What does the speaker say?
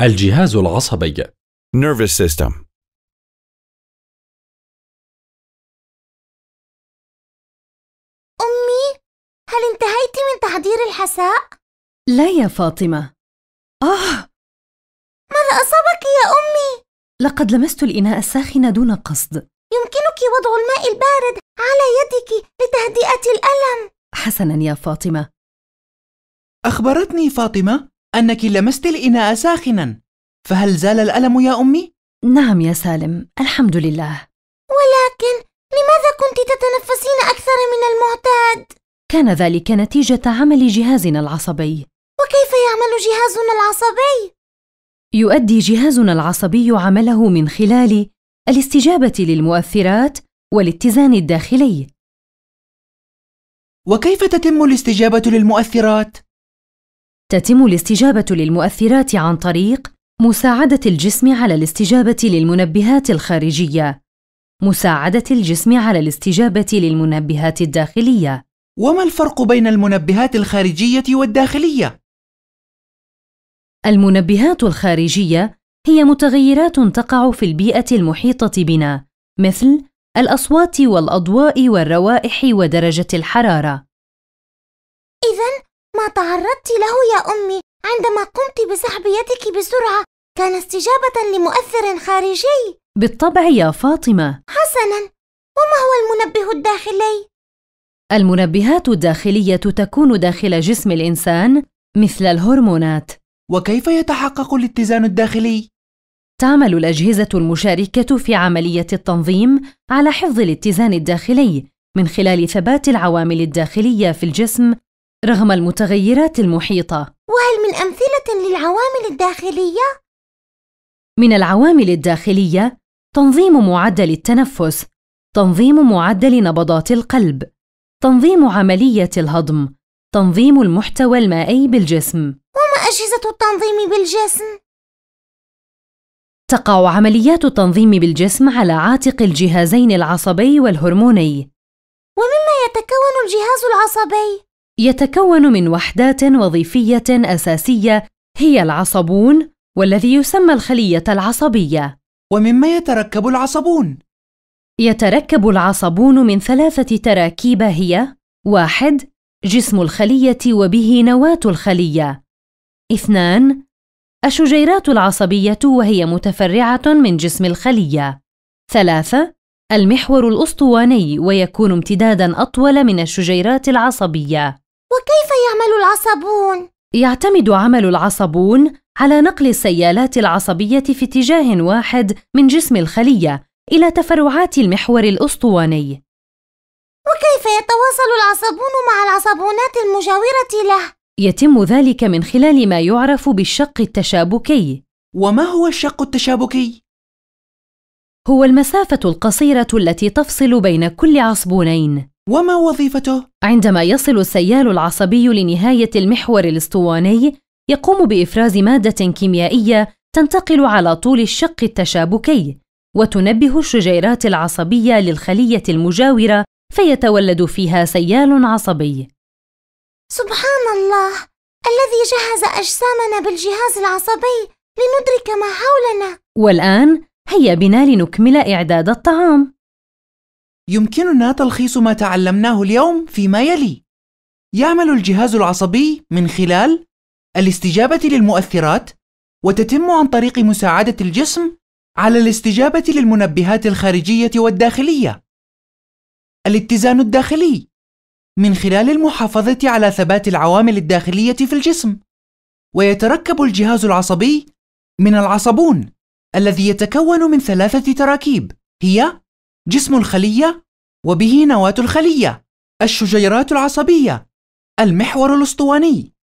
الجهاز العصبي nervous system أمي هل انتهيت من تحضير الحساء؟ لا يا فاطمة آه ماذا أصابك يا أمي؟ لقد لمست الإناء الساخن دون قصد يمكنك وضع الماء البارد على يدك لتهدئة الألم حسنا يا فاطمة أخبرتني فاطمة أنك لمست الإناء ساخنا فهل زال الألم يا أمي؟ نعم يا سالم الحمد لله ولكن لماذا كنت تتنفسين أكثر من المعتاد؟ كان ذلك نتيجة عمل جهازنا العصبي وكيف يعمل جهازنا العصبي؟ يؤدي جهازنا العصبي عمله من خلال الاستجابة للمؤثرات والاتزان الداخلي وكيف تتم الاستجابة للمؤثرات؟ تتم الاستجابة للمؤثرات عن طريق مساعدة الجسم على الاستجابة للمنبهات الخارجية، مساعدة الجسم على الاستجابة للمنبهات الداخلية. وما الفرق بين المنبهات الخارجية والداخلية؟ المنبهات الخارجية هي متغيرات تقع في البيئة المحيطة بنا، مثل الأصوات والأضواء والروائح ودرجة الحرارة. ما تعرضت له يا أمي عندما قمت بسحب يدك بسرعة كان استجابة لمؤثر خارجي بالطبع يا فاطمة حسناً وما هو المنبه الداخلي؟ المنبهات الداخلية تكون داخل جسم الإنسان مثل الهرمونات وكيف يتحقق الاتزان الداخلي؟ تعمل الأجهزة المشاركة في عملية التنظيم على حفظ الاتزان الداخلي من خلال ثبات العوامل الداخلية في الجسم رغم المتغيرات المحيطة وهل من أمثلة للعوامل الداخلية؟ من العوامل الداخلية تنظيم معدل التنفس تنظيم معدل نبضات القلب تنظيم عملية الهضم تنظيم المحتوى المائي بالجسم وما أجهزة التنظيم بالجسم؟ تقع عمليات التنظيم بالجسم على عاتق الجهازين العصبي والهرموني ومما يتكون الجهاز العصبي؟ يتكون من وحدات وظيفية أساسية هي العصبون والذي يسمى الخلية العصبية ومما يتركب العصبون؟ يتركب العصبون من ثلاثة تراكيب هي واحد جسم الخلية وبه نواة الخلية اثنان الشجيرات العصبية وهي متفرعة من جسم الخلية ثلاثة المحور الأسطواني ويكون امتدادًا أطول من الشجيرات العصبية وكيف يعمل العصبون؟ يعتمد عمل العصبون على نقل السيالات العصبية في اتجاه واحد من جسم الخلية إلى تفرعات المحور الأسطواني. وكيف يتواصل العصبون مع العصبونات المجاورة له؟ يتم ذلك من خلال ما يعرف بالشق التشابكي. وما هو الشق التشابكي؟ هو المسافة القصيرة التي تفصل بين كل عصبونين. وما وظيفته؟ عندما يصل السيال العصبي لنهاية المحور الاسطواني، يقوم بإفراز مادة كيميائية تنتقل على طول الشق التشابكي، وتنبه الشجيرات العصبية للخلية المجاورة فيتولد فيها سيال عصبي. سبحان الله، الذي جهز أجسامنا بالجهاز العصبي لندرك ما حولنا. والآن هيا بنا لنكمل إعداد الطعام. يمكننا تلخيص ما تعلمناه اليوم فيما يلي يعمل الجهاز العصبي من خلال الاستجابة للمؤثرات وتتم عن طريق مساعدة الجسم على الاستجابة للمنبهات الخارجية والداخلية. الاتزان الداخلي من خلال المحافظة على ثبات العوامل الداخلية في الجسم، ويتركب الجهاز العصبي من العصبون الذي يتكون من ثلاثة تراكيب هي جسم الخلية وبه نواة الخلية الشجيرات العصبية المحور الأسطواني